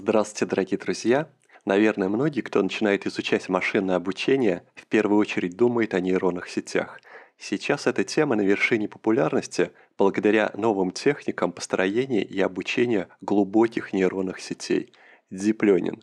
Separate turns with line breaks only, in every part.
Здравствуйте, дорогие друзья! Наверное, многие, кто начинает изучать машинное обучение, в первую очередь думает о нейронных сетях. Сейчас эта тема на вершине популярности благодаря новым техникам построения и обучения глубоких нейронных сетей – диплёнинг.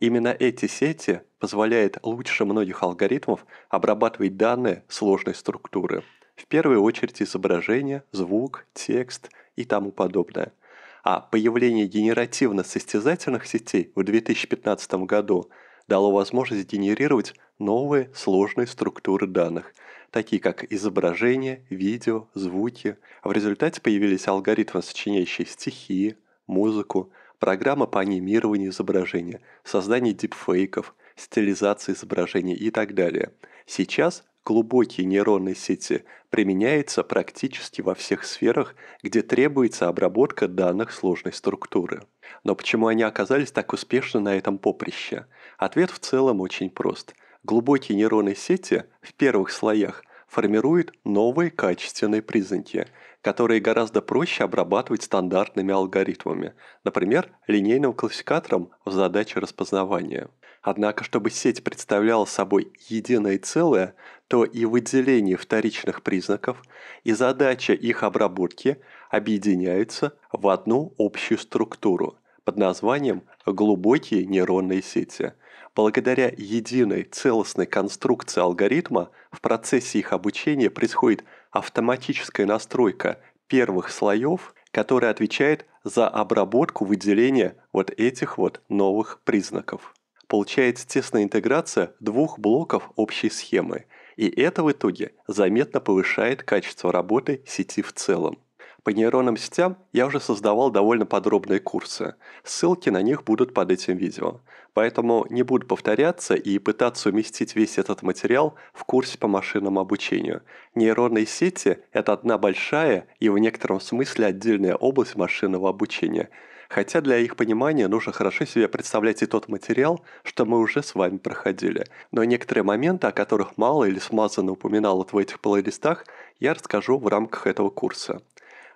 Именно эти сети позволяют лучше многих алгоритмов обрабатывать данные сложной структуры. В первую очередь изображение, звук, текст и тому подобное – а появление генеративно-состязательных сетей в 2015 году дало возможность генерировать новые сложные структуры данных, такие как изображения, видео, звуки. В результате появились алгоритмы, сочиняющие стихи, музыку, программы по анимированию изображения, создание дипфейков, стилизации изображений и так далее. Сейчас Глубокие нейронные сети применяются практически во всех сферах, где требуется обработка данных сложной структуры. Но почему они оказались так успешны на этом поприще? Ответ в целом очень прост. Глубокие нейронные сети в первых слоях формируют новые качественные признаки, которые гораздо проще обрабатывать стандартными алгоритмами, например, линейным классификатором в задаче распознавания. Однако, чтобы сеть представляла собой единое целое, то и выделение вторичных признаков, и задача их обработки объединяются в одну общую структуру под названием «глубокие нейронные сети». Благодаря единой целостной конструкции алгоритма в процессе их обучения происходит автоматическая настройка первых слоев, которая отвечает за обработку выделения вот этих вот новых признаков. Получается тесная интеграция двух блоков общей схемы, и это в итоге заметно повышает качество работы сети в целом. По нейронным сетям я уже создавал довольно подробные курсы. Ссылки на них будут под этим видео. Поэтому не буду повторяться и пытаться уместить весь этот материал в курсе по машинному обучению. Нейронные сети – это одна большая и в некотором смысле отдельная область машинного обучения – Хотя для их понимания нужно хорошо себе представлять и тот материал, что мы уже с вами проходили. Но некоторые моменты, о которых мало или смазано упоминал вот в этих плейлистах, я расскажу в рамках этого курса.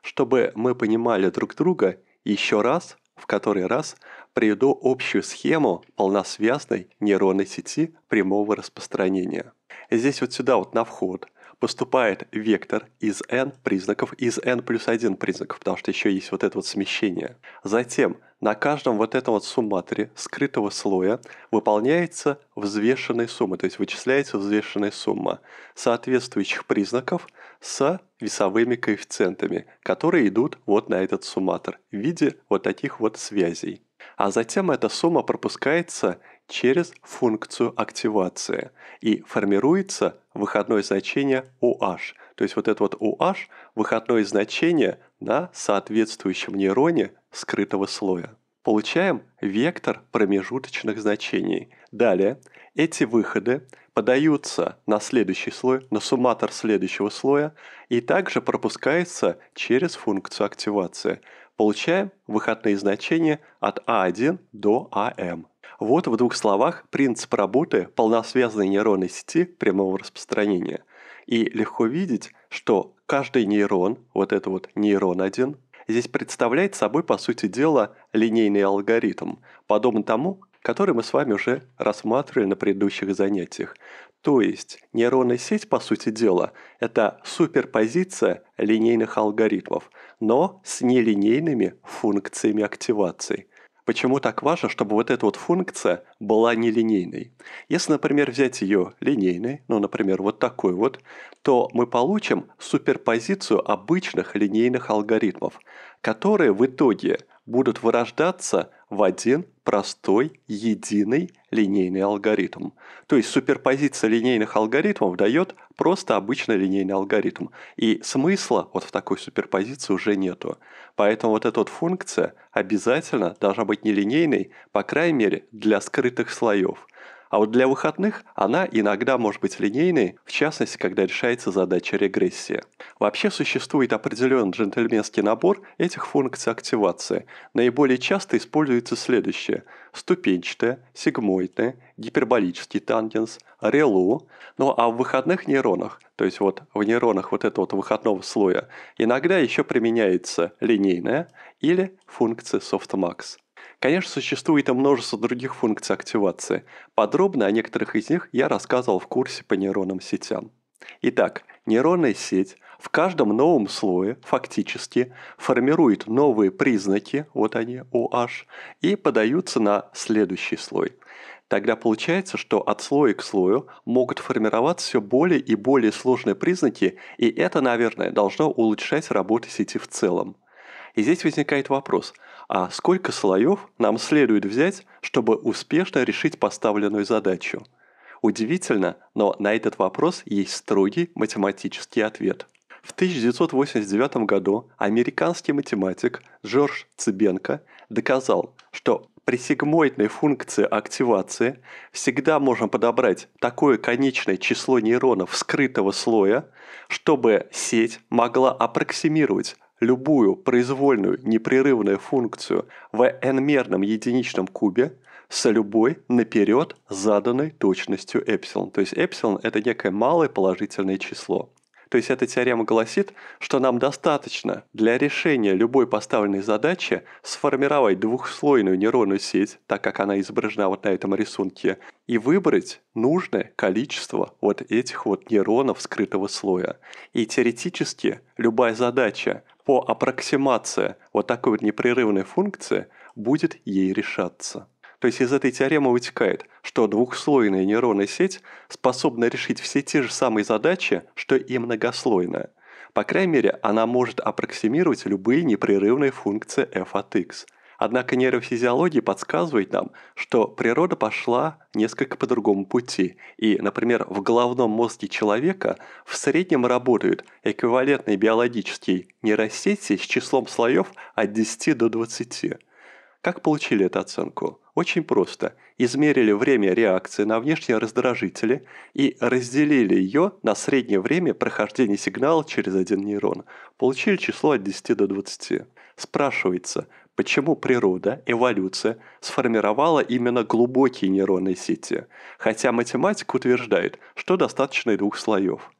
Чтобы мы понимали друг друга, еще раз, в который раз, приведу общую схему полносвязной нейронной сети прямого распространения. Здесь вот сюда вот на вход – поступает вектор из n признаков, из n плюс 1 признаков, потому что еще есть вот это вот смещение. Затем на каждом вот этом вот сумматоре скрытого слоя выполняется взвешенная сумма, то есть вычисляется взвешенная сумма соответствующих признаков с весовыми коэффициентами, которые идут вот на этот сумматор в виде вот таких вот связей. А затем эта сумма пропускается через функцию активации и формируется выходное значение OH. То есть вот это вот OH – выходное значение на соответствующем нейроне скрытого слоя. Получаем вектор промежуточных значений. Далее эти выходы подаются на следующий слой, на сумматор следующего слоя и также пропускается через функцию активации. Получаем выходные значения от А1 до АМ. Вот в двух словах принцип работы полносвязной нейронной сети прямого распространения. И легко видеть, что каждый нейрон, вот это вот нейрон один, здесь представляет собой, по сути дела, линейный алгоритм, подобно тому, который мы с вами уже рассматривали на предыдущих занятиях. То есть нейронная сеть, по сути дела, это суперпозиция линейных алгоритмов, но с нелинейными функциями активации. Почему так важно, чтобы вот эта вот функция была нелинейной? Если, например, взять ее линейной, ну, например, вот такой вот, то мы получим суперпозицию обычных линейных алгоритмов, которые в итоге будут вырождаться в один простой, единый линейный алгоритм. То есть суперпозиция линейных алгоритмов дает просто обычный линейный алгоритм. И смысла вот в такой суперпозиции уже нету. Поэтому вот эта вот функция обязательно должна быть нелинейной, по крайней мере, для скрытых слоев – а вот для выходных она иногда может быть линейной, в частности, когда решается задача регрессии. Вообще существует определенный джентльменский набор этих функций активации. Наиболее часто используются следующие – ступенчатая, сегмоидная, гиперболический тангенс, релу, ну а в выходных нейронах, то есть вот в нейронах вот этого вот выходного слоя, иногда еще применяется линейная или функция softmax. Конечно, существует и множество других функций активации. Подробно о некоторых из них я рассказывал в курсе по нейронным сетям. Итак, нейронная сеть в каждом новом слое фактически формирует новые признаки, вот они, OH, и подаются на следующий слой. Тогда получается, что от слоя к слою могут формироваться все более и более сложные признаки, и это, наверное, должно улучшать работу сети в целом. И здесь возникает вопрос – а сколько слоев нам следует взять, чтобы успешно решить поставленную задачу? Удивительно, но на этот вопрос есть строгий математический ответ. В 1989 году американский математик Джордж Цыбенко доказал, что при сигмоидной функции активации всегда можно подобрать такое конечное число нейронов скрытого слоя, чтобы сеть могла аппроксимировать любую произвольную непрерывную функцию в n-мерном единичном кубе с любой наперед заданной точностью эпсилон. То есть эпсилон – это некое малое положительное число. То есть эта теорема гласит, что нам достаточно для решения любой поставленной задачи сформировать двухслойную нейронную сеть, так как она изображена вот на этом рисунке, и выбрать нужное количество вот этих вот нейронов скрытого слоя. И теоретически любая задача, по аппроксимации вот такой вот непрерывной функции будет ей решаться. То есть из этой теоремы вытекает, что двухслойная нейронная сеть способна решить все те же самые задачи, что и многослойная. По крайней мере, она может аппроксимировать любые непрерывные функции f от x – Однако нейрофизиология подсказывает нам, что природа пошла несколько по другому пути. И, например, в головном мозге человека в среднем работают эквивалентные биологические нейросети с числом слоев от 10 до 20. Как получили эту оценку? Очень просто. Измерили время реакции на внешние раздражители и разделили ее на среднее время прохождения сигнала через один нейрон. Получили число от 10 до 20. Спрашивается, почему природа, эволюция сформировала именно глубокие нейронные сети, хотя математика утверждает, что достаточно и двух слоев.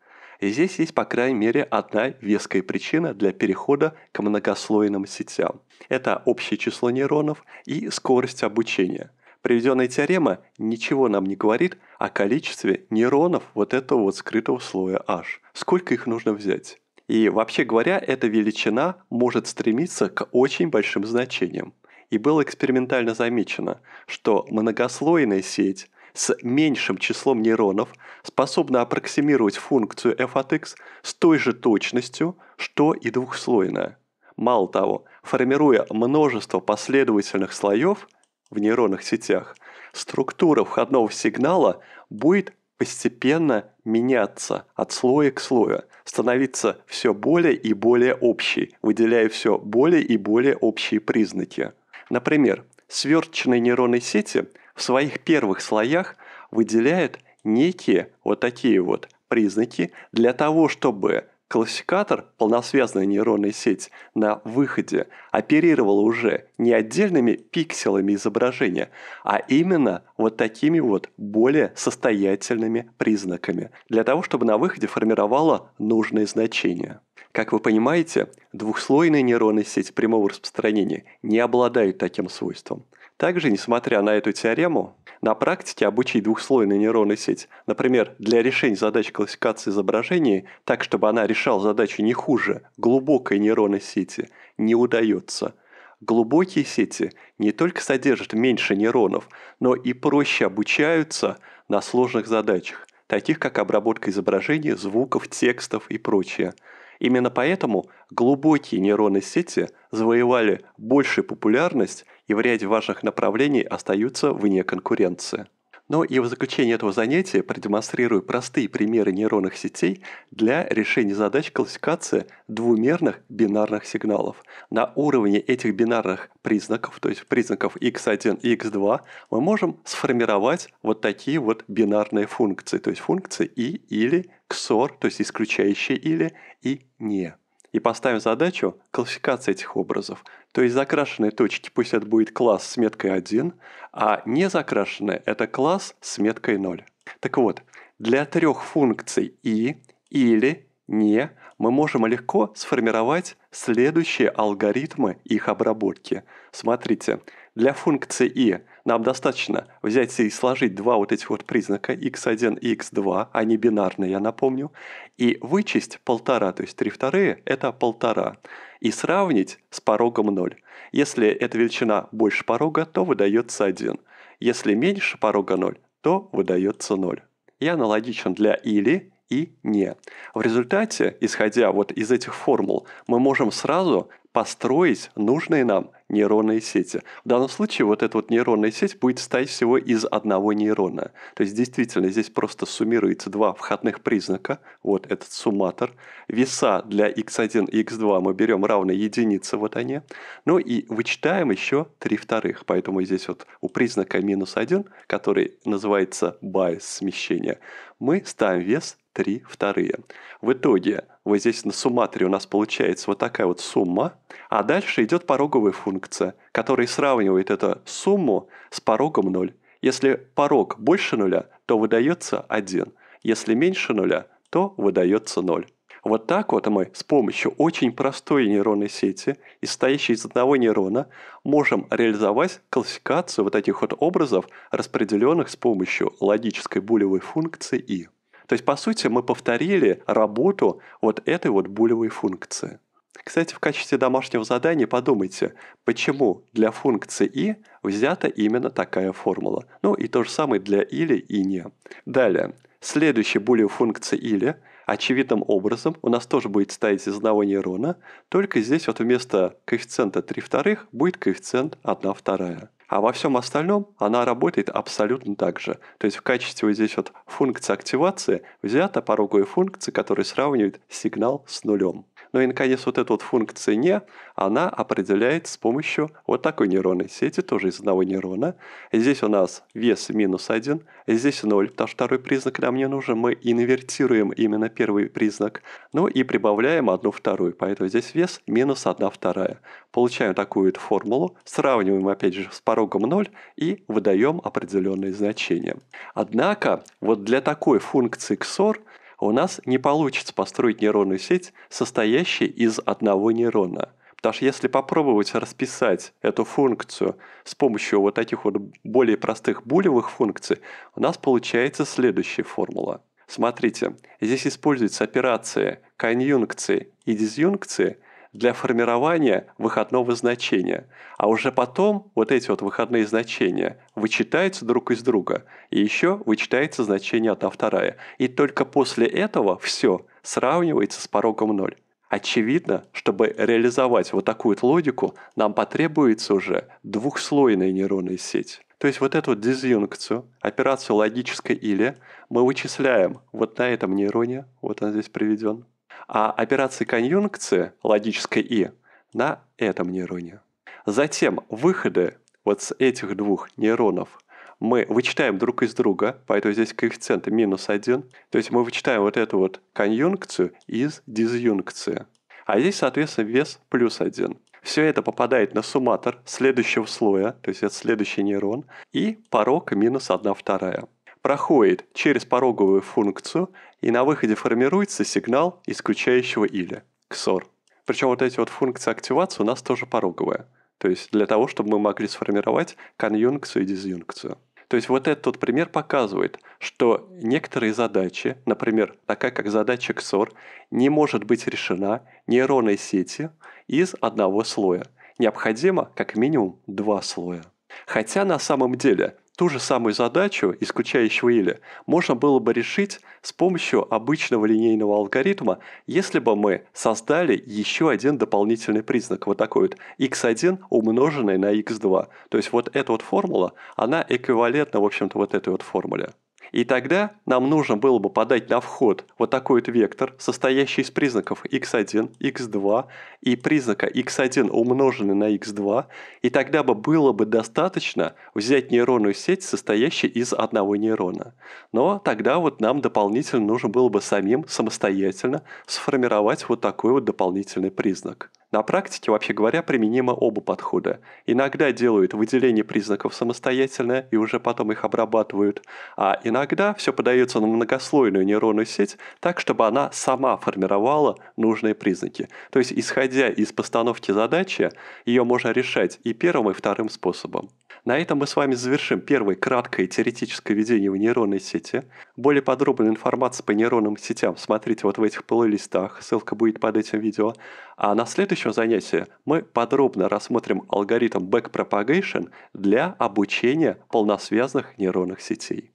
И здесь есть, по крайней мере, одна веская причина для перехода к многослойным сетям. Это общее число нейронов и скорость обучения. Приведенная теорема ничего нам не говорит о количестве нейронов вот этого вот скрытого слоя H. Сколько их нужно взять? И вообще говоря, эта величина может стремиться к очень большим значениям. И было экспериментально замечено, что многослойная сеть с меньшим числом нейронов способна аппроксимировать функцию f от x с той же точностью, что и двухслойная. Мало того, формируя множество последовательных слоев в нейронных сетях, структура входного сигнала будет постепенно меняться от слоя к слою, становиться все более и более общей, выделяя все более и более общие признаки. Например, сверточные нейронной сети в своих первых слоях выделяют некие вот такие вот признаки для того, чтобы классификатор полносвязная нейронная сеть, на выходе оперировала уже не отдельными пикселами изображения, а именно вот такими вот более состоятельными признаками, для того, чтобы на выходе формировала нужные значения. Как вы понимаете, двухслойная нейронная сеть прямого распространения не обладает таким свойством. Также, несмотря на эту теорему, на практике обучить двухслойную нейронную сеть, например, для решения задач классификации изображений, так, чтобы она решала задачу не хуже глубокой нейронной сети, не удается. Глубокие сети не только содержат меньше нейронов, но и проще обучаются на сложных задачах, таких как обработка изображений, звуков, текстов и прочее. Именно поэтому глубокие нейронные сети завоевали большую популярность и в ряде ваших направлений остаются вне конкуренции. Но и в заключение этого занятия продемонстрирую простые примеры нейронных сетей для решения задач классификации двумерных бинарных сигналов. На уровне этих бинарных признаков, то есть признаков x1 и x2, мы можем сформировать вот такие вот бинарные функции, то есть функции и или, XOR, то есть исключающие или и не и поставим задачу классификации этих образов. То есть закрашенные точки, пусть это будет класс с меткой 1, а не закрашенные – это класс с меткой 0. Так вот, для трех функций и, или, не мы можем легко сформировать следующие алгоритмы их обработки. Смотрите, для функции и нам достаточно взять и сложить два вот этих вот признака x1 и x2, они бинарные, я напомню, и вычесть полтора, то есть 3 вторые – это полтора, и сравнить с порогом 0. Если эта величина больше порога, то выдается 1. Если меньше порога 0, то выдается 0. И аналогичен для или и не. В результате, исходя вот из этих формул, мы можем сразу построить нужные нам нейронные сети. В данном случае вот эта вот нейронная сеть будет состоять всего из одного нейрона. То есть действительно здесь просто суммируется два входных признака, вот этот сумматор. Веса для x1 и x2 мы берем равные единице, вот они. Ну и вычитаем еще три вторых. Поэтому здесь вот у признака минус 1, который называется байс смещения, мы ставим вес три вторые. В итоге вот здесь на сумматоре у нас получается вот такая вот сумма, а дальше идет пороговая функция, которая сравнивает эту сумму с порогом 0. Если порог больше нуля, то выдается 1. Если меньше нуля, то выдается 0. Вот так вот мы с помощью очень простой нейронной сети, состоящей из одного нейрона, можем реализовать классификацию вот этих вот образов, распределенных с помощью логической булевой функции и. То есть, по сути, мы повторили работу вот этой вот булевой функции. Кстати, в качестве домашнего задания подумайте, почему для функции и взята именно такая формула. Ну и то же самое для или и не. Далее. Следующая булевая функция или очевидным образом у нас тоже будет стоять из одного нейрона, только здесь вот вместо коэффициента 3 вторых будет коэффициент 1 вторая. А во всем остальном она работает абсолютно так же. То есть в качестве вот здесь вот функции активации взята пороговая функция, которая сравнивает сигнал с нулем. Ну и, наконец, вот эта вот функция «не», она определяет с помощью вот такой нейронной сети, тоже из одного нейрона. Здесь у нас вес минус 1, здесь 0, потому что второй признак нам не нужен. Мы инвертируем именно первый признак, ну и прибавляем одну вторую. Поэтому здесь вес минус 1 вторая. Получаем такую вот формулу, сравниваем опять же с порогом 0 и выдаем определенные значения. Однако, вот для такой функции XOR – у нас не получится построить нейронную сеть, состоящую из одного нейрона. Потому что если попробовать расписать эту функцию с помощью вот этих вот более простых булевых функций, у нас получается следующая формула. Смотрите, здесь используются операции конъюнкции и дизъюнкции – для формирования выходного значения. А уже потом вот эти вот выходные значения вычитаются друг из друга, и еще вычитается значение 1 вторая. И только после этого все сравнивается с порогом 0. Очевидно, чтобы реализовать вот такую вот логику, нам потребуется уже двухслойная нейронная сеть. То есть вот эту дизъюнкцию, операцию логической или, мы вычисляем вот на этом нейроне, вот он здесь приведен, а операции конъюнкции, логической «и», на этом нейроне. Затем выходы вот с этих двух нейронов мы вычитаем друг из друга, поэтому здесь коэффициент минус 1. То есть мы вычитаем вот эту вот конъюнкцию из дизъюнкции. А здесь, соответственно, вес плюс 1. Все это попадает на сумматор следующего слоя, то есть это следующий нейрон, и порог минус 1 вторая проходит через пороговую функцию и на выходе формируется сигнал исключающего или, XOR. Причем вот эти вот функции активации у нас тоже пороговая. То есть для того, чтобы мы могли сформировать конъюнкцию и дизъюнкцию. То есть вот этот вот пример показывает, что некоторые задачи, например, такая как задача XOR, не может быть решена нейронной сети из одного слоя. Необходимо как минимум два слоя. Хотя на самом деле Ту же самую задачу, исключая Швейля, можно было бы решить с помощью обычного линейного алгоритма, если бы мы создали еще один дополнительный признак, вот такой вот x1 умноженный на x2. То есть вот эта вот формула, она эквивалентна, в общем-то, вот этой вот формуле. И тогда нам нужно было бы подать на вход вот такой вот вектор, состоящий из признаков x1, x2 и признака x1 умноженный на x2, и тогда бы было бы достаточно взять нейронную сеть, состоящую из одного нейрона. Но тогда вот нам дополнительно нужно было бы самим самостоятельно сформировать вот такой вот дополнительный признак. На практике, вообще говоря, применимо оба подхода. Иногда делают выделение признаков самостоятельно и уже потом их обрабатывают, а иногда все подается на многослойную нейронную сеть так, чтобы она сама формировала нужные признаки. То есть, исходя из постановки задачи, ее можно решать и первым, и вторым способом. На этом мы с вами завершим первое краткое теоретическое введение в нейронной сети. Более подробную информацию по нейронным сетям смотрите вот в этих плейлистах, ссылка будет под этим видео. А на следующем занятии мы подробно рассмотрим алгоритм backpropagation для обучения полносвязных нейронных сетей.